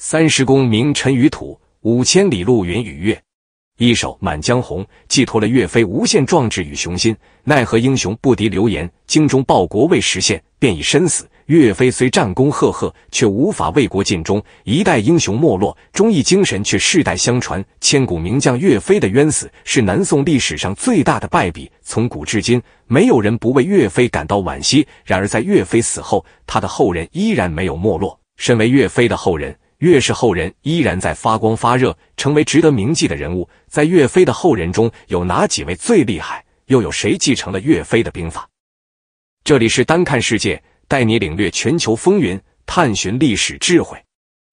三十功名尘与土，五千里路云与月。一首《满江红》寄托了岳飞无限壮志与雄心，奈何英雄不敌流言，精忠报国未实现便已身死。岳飞虽战功赫赫，却无法为国尽忠，一代英雄没落，忠义精神却世代相传。千古名将岳飞的冤死是南宋历史上最大的败笔，从古至今，没有人不为岳飞感到惋惜。然而在岳飞死后，他的后人依然没有没落。身为岳飞的后人。岳是后人依然在发光发热，成为值得铭记的人物。在岳飞的后人中有哪几位最厉害？又有谁继承了岳飞的兵法？这里是单看世界，带你领略全球风云，探寻历史智慧。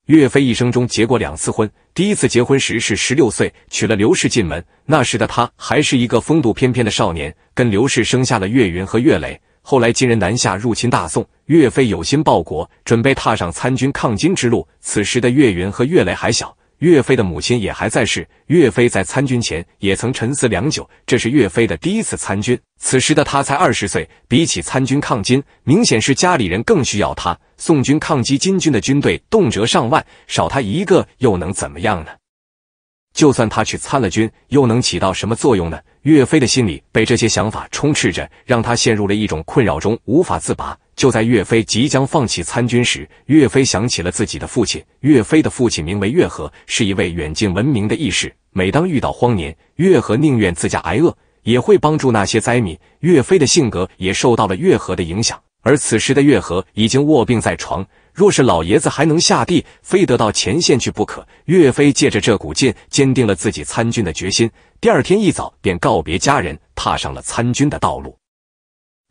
岳飞一生中结过两次婚，第一次结婚时是十六岁，娶了刘氏进门。那时的他还是一个风度翩翩的少年，跟刘氏生下了岳云和岳雷。后来金人南下入侵大宋。岳飞有心报国，准备踏上参军抗金之路。此时的岳云和岳雷还小，岳飞的母亲也还在世。岳飞在参军前也曾沉思良久，这是岳飞的第一次参军。此时的他才二十岁，比起参军抗金，明显是家里人更需要他。宋军抗击金军的军队动辄上万，少他一个又能怎么样呢？就算他去参了军，又能起到什么作用呢？岳飞的心里被这些想法充斥着，让他陷入了一种困扰中，无法自拔。就在岳飞即将放弃参军时，岳飞想起了自己的父亲。岳飞的父亲名为岳和，是一位远近闻名的义士。每当遇到荒年，岳和宁愿自家挨饿，也会帮助那些灾民。岳飞的性格也受到了岳和的影响。而此时的岳和已经卧病在床，若是老爷子还能下地，非得到前线去不可。岳飞借着这股劲，坚定了自己参军的决心。第二天一早，便告别家人，踏上了参军的道路。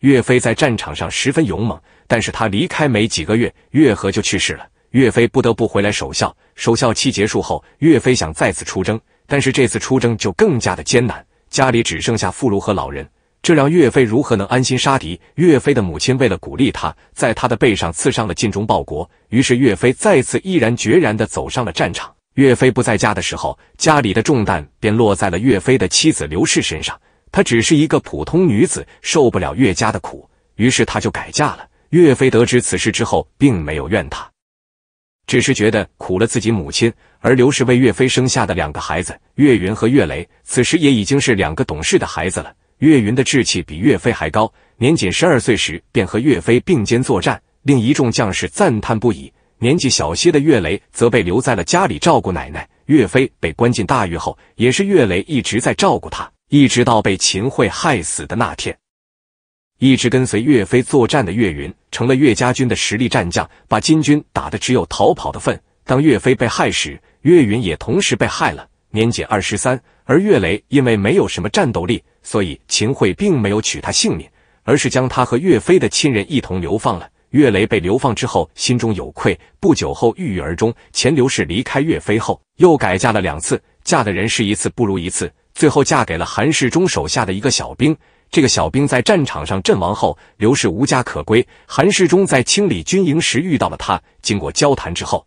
岳飞在战场上十分勇猛，但是他离开没几个月，岳和就去世了。岳飞不得不回来守孝。守孝期结束后，岳飞想再次出征，但是这次出征就更加的艰难。家里只剩下妇孺和老人，这让岳飞如何能安心杀敌？岳飞的母亲为了鼓励他，在他的背上刺上了“尽忠报国”。于是岳飞再次毅然决然的走上了战场。岳飞不在家的时候，家里的重担便落在了岳飞的妻子刘氏身上。她只是一个普通女子，受不了岳家的苦，于是她就改嫁了。岳飞得知此事之后，并没有怨她，只是觉得苦了自己母亲。而刘氏为岳飞生下的两个孩子岳云和岳雷，此时也已经是两个懂事的孩子了。岳云的志气比岳飞还高，年仅十二岁时便和岳飞并肩作战，令一众将士赞叹不已。年纪小些的岳雷则被留在了家里照顾奶奶。岳飞被关进大狱后，也是岳雷一直在照顾他。一直到被秦桧害死的那天，一直跟随岳飞作战的岳云成了岳家军的实力战将，把金军打的只有逃跑的份。当岳飞被害时，岳云也同时被害了，年仅二十三。而岳雷因为没有什么战斗力，所以秦桧并没有取他性命，而是将他和岳飞的亲人一同流放了。岳雷被流放之后，心中有愧，不久后郁郁而终。钱刘氏离开岳飞后，又改嫁了两次，嫁的人是一次不如一次。最后嫁给了韩世忠手下的一个小兵。这个小兵在战场上阵亡后，刘氏无家可归。韩世忠在清理军营时遇到了他，经过交谈之后，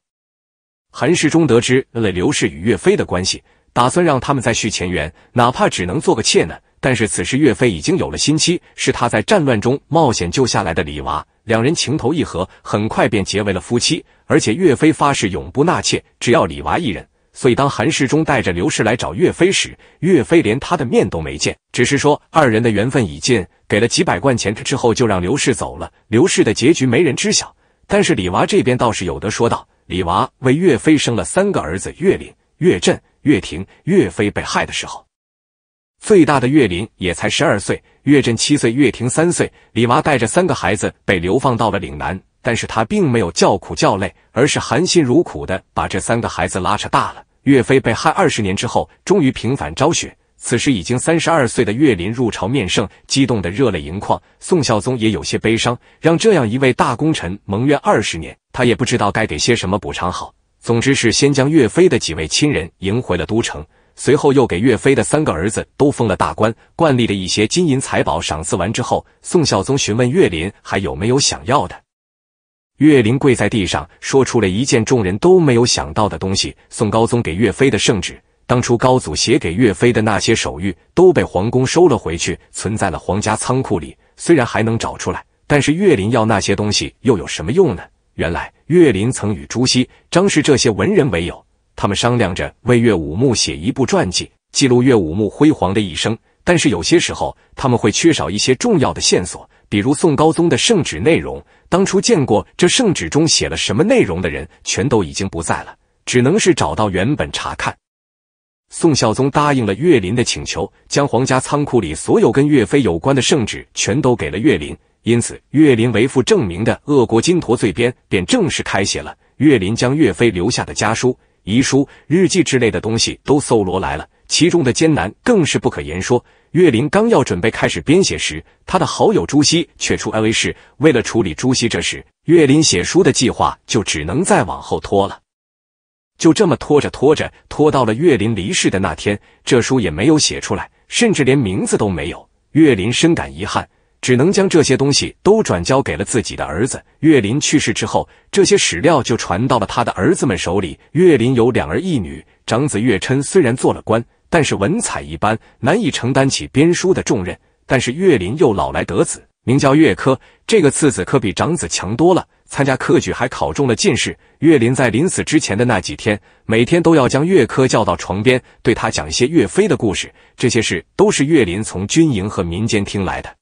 韩世忠得知了刘氏与岳飞的关系，打算让他们再续前缘，哪怕只能做个妾呢。但是此时岳飞已经有了新妻，是他在战乱中冒险救下来的李娃，两人情投意合，很快便结为了夫妻。而且岳飞发誓永不纳妾，只要李娃一人。所以，当韩世忠带着刘氏来找岳飞时，岳飞连他的面都没见，只是说二人的缘分已尽，给了几百贯钱之后，就让刘氏走了。刘氏的结局没人知晓，但是李娃这边倒是有的说道：李娃为岳飞生了三个儿子——岳林、岳震、岳霆、岳飞被害的时候，最大的岳林也才十二岁，岳震七岁，岳霆三岁。李娃带着三个孩子被流放到了岭南，但是他并没有叫苦叫累，而是含辛茹苦的把这三个孩子拉扯大了。岳飞被害二十年之后，终于平反昭雪。此时已经三十二岁的岳林入朝面圣，激动得热泪盈眶。宋孝宗也有些悲伤，让这样一位大功臣蒙冤二十年，他也不知道该给些什么补偿好。总之是先将岳飞的几位亲人迎回了都城，随后又给岳飞的三个儿子都封了大官，惯例的一些金银财宝赏赐完之后，宋孝宗询问岳林还有没有想要的。岳林跪在地上，说出了一件众人都没有想到的东西：宋高宗给岳飞的圣旨，当初高祖写给岳飞的那些手谕，都被皇宫收了回去，存在了皇家仓库里。虽然还能找出来，但是岳林要那些东西又有什么用呢？原来，岳林曾与朱熹、张氏这些文人为友，他们商量着为岳武穆写一部传记，记录岳武穆辉煌的一生。但是有些时候，他们会缺少一些重要的线索。比如宋高宗的圣旨内容，当初见过这圣旨中写了什么内容的人，全都已经不在了，只能是找到原本查看。宋孝宗答应了岳林的请求，将皇家仓库里所有跟岳飞有关的圣旨全都给了岳林，因此岳林为父证明的《恶国金陀罪编》便正式开写了。岳林将岳飞留下的家书、遗书、日记之类的东西都搜罗来了，其中的艰难更是不可言说。岳林刚要准备开始编写时，他的好友朱熹却出安危事。为了处理朱熹这事，岳林写书的计划就只能再往后拖了。就这么拖着拖着，拖到了岳林离世的那天，这书也没有写出来，甚至连名字都没有。岳林深感遗憾，只能将这些东西都转交给了自己的儿子。岳林去世之后，这些史料就传到了他的儿子们手里。岳林有两儿一女，长子岳琛虽然做了官。但是文采一般，难以承担起编书的重任。但是岳林又老来得子，名叫岳珂。这个次子可比长子强多了，参加科举还考中了进士。岳林在临死之前的那几天，每天都要将岳珂叫到床边，对他讲一些岳飞的故事。这些事都是岳林从军营和民间听来的，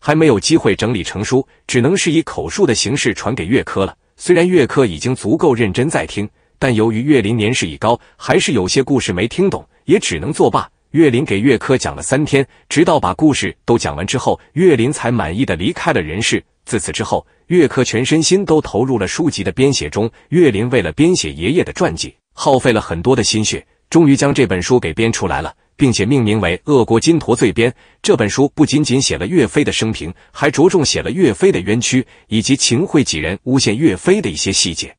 还没有机会整理成书，只能是以口述的形式传给岳珂了。虽然岳珂已经足够认真在听。但由于岳林年事已高，还是有些故事没听懂，也只能作罢。岳林给岳珂讲了三天，直到把故事都讲完之后，岳林才满意的离开了人世。自此之后，岳珂全身心都投入了书籍的编写中。岳林为了编写爷爷的传记，耗费了很多的心血，终于将这本书给编出来了，并且命名为《恶国金陀罪编》。这本书不仅仅写了岳飞的生平，还着重写了岳飞的冤屈以及秦桧几人诬陷岳飞的一些细节。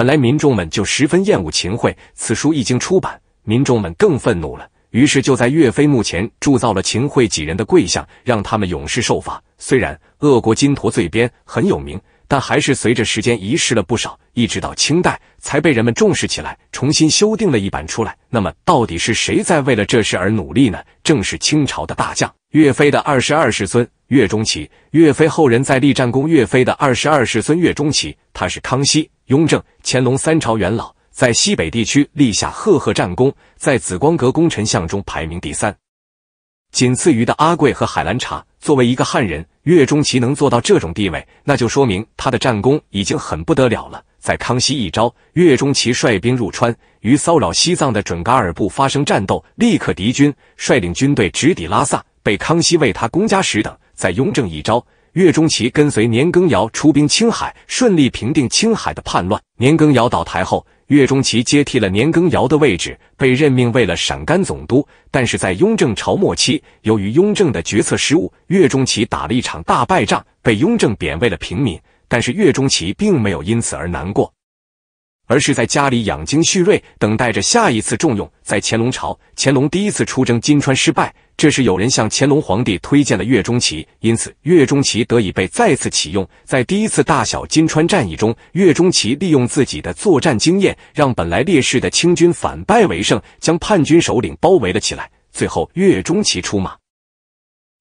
本来民众们就十分厌恶秦桧，此书一经出版，民众们更愤怒了。于是就在岳飞墓前铸造了秦桧几人的跪像，让他们永世受罚。虽然《恶国金陀罪编》很有名，但还是随着时间遗失了不少，一直到清代才被人们重视起来，重新修订了一版出来。那么，到底是谁在为了这事而努力呢？正是清朝的大将岳飞的二十二世孙岳钟琪。岳飞后人在立战功，岳飞的二十二世孙岳钟琪，他是康熙。雍正、乾隆三朝元老，在西北地区立下赫赫战功，在紫光阁功臣像中排名第三，仅次于的阿贵和海兰察。作为一个汉人，岳钟琪能做到这种地位，那就说明他的战功已经很不得了了。在康熙一朝，岳中琪率兵入川，与骚扰西藏的准噶尔部发生战斗，立刻敌军率领军队直抵拉萨，被康熙为他攻加时等。在雍正一朝。岳钟琪跟随年羹尧出兵青海，顺利平定青海的叛乱。年羹尧倒台后，岳钟琪接替了年羹尧的位置，被任命为了陕甘总督。但是在雍正朝末期，由于雍正的决策失误，岳钟琪打了一场大败仗，被雍正贬为了平民。但是岳钟琪并没有因此而难过。而是在家里养精蓄锐，等待着下一次重用。在乾隆朝，乾隆第一次出征金川失败，这时有人向乾隆皇帝推荐了岳钟琪，因此岳钟琪得以被再次启用。在第一次大小金川战役中，岳钟琪利用自己的作战经验，让本来劣势的清军反败为胜，将叛军首领包围了起来。最后，岳钟琪出马，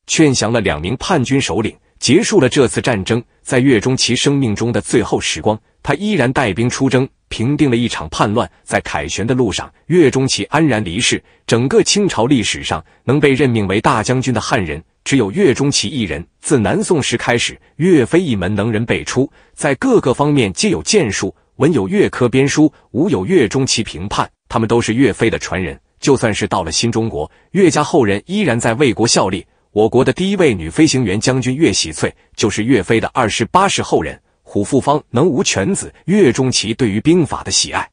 劝降了两名叛军首领，结束了这次战争。在岳钟琪生命中的最后时光。他依然带兵出征，平定了一场叛乱。在凯旋的路上，岳钟琪安然离世。整个清朝历史上，能被任命为大将军的汉人，只有岳钟琪一人。自南宋时开始，岳飞一门能人辈出，在各个方面皆有建树。文有岳珂编书，武有岳钟琪评判，他们都是岳飞的传人。就算是到了新中国，岳家后人依然在为国效力。我国的第一位女飞行员将军岳喜翠，就是岳飞的二十八世后人。虎父方能无犬子。岳中琪对于兵法的喜爱，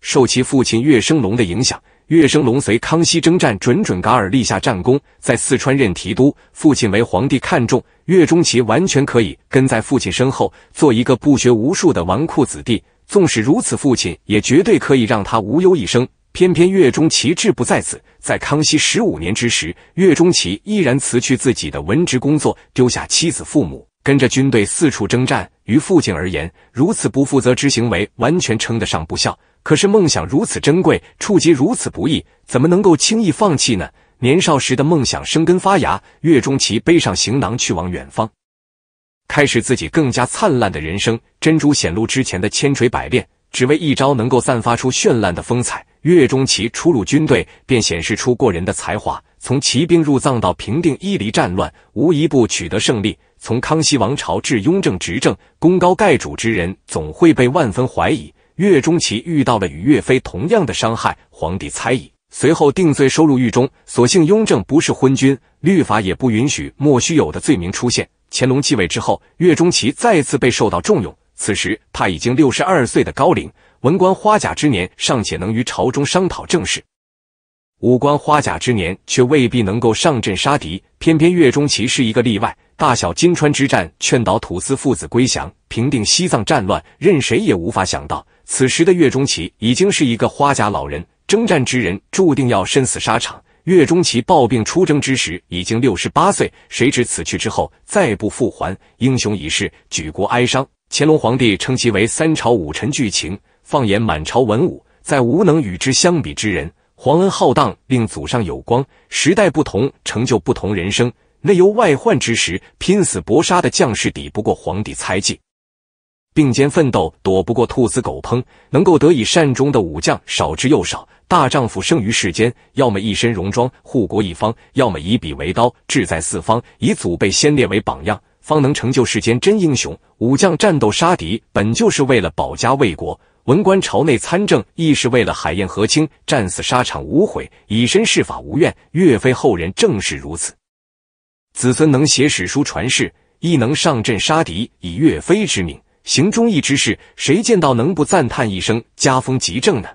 受其父亲岳升龙的影响。岳升龙随康熙征战准准噶尔，立下战功，在四川任提督。父亲为皇帝看中，岳中琪完全可以跟在父亲身后，做一个不学无术的纨绔子弟。纵使如此，父亲也绝对可以让他无忧一生。偏偏岳中琪志不在此，在康熙十五年之时，岳中琪依然辞去自己的文职工作，丢下妻子父母。跟着军队四处征战，于父亲而言，如此不负责之行为，完全称得上不孝。可是梦想如此珍贵，触及如此不易，怎么能够轻易放弃呢？年少时的梦想生根发芽，岳中琪背上行囊去往远方，开始自己更加灿烂的人生。珍珠显露之前的千锤百炼，只为一朝能够散发出绚烂的风采。岳中琪初入军队，便显示出过人的才华。从骑兵入藏到平定伊犁战乱，无一步取得胜利。从康熙王朝至雍正执政，功高盖主之人总会被万分怀疑。岳钟琪遇到了与岳飞同样的伤害，皇帝猜疑，随后定罪收入狱中。所幸雍正不是昏君，律法也不允许莫须有的罪名出现。乾隆继位之后，岳中琪再次被受到重用。此时他已经六十二岁的高龄，文官花甲之年尚且能于朝中商讨政事，武官花甲之年却未必能够上阵杀敌。偏偏岳中琪是一个例外。大小金川之战，劝导土司父子归降，平定西藏战乱。任谁也无法想到，此时的岳钟琪已经是一个花甲老人。征战之人，注定要身死沙场。岳钟琪抱病出征之时，已经六十八岁。谁知此去之后，再不复还，英雄已逝，举国哀伤。乾隆皇帝称其为三朝武臣剧情，放眼满朝文武，再无能与之相比之人。皇恩浩荡，令祖上有光。时代不同，成就不同人生。内忧外患之时，拼死搏杀的将士抵不过皇帝猜忌；并肩奋斗，躲不过兔子狗烹。能够得以善终的武将少之又少。大丈夫生于世间，要么一身戎装护国一方，要么以笔为刀志在四方，以祖辈先烈为榜样，方能成就世间真英雄。武将战斗杀敌，本就是为了保家卫国；文官朝内参政，亦是为了海晏河清。战死沙场无悔，以身试法无怨。岳飞后人正是如此。子孙能写史书传世，亦能上阵杀敌，以岳飞之名行忠义之事，谁见到能不赞叹一声家风极正呢？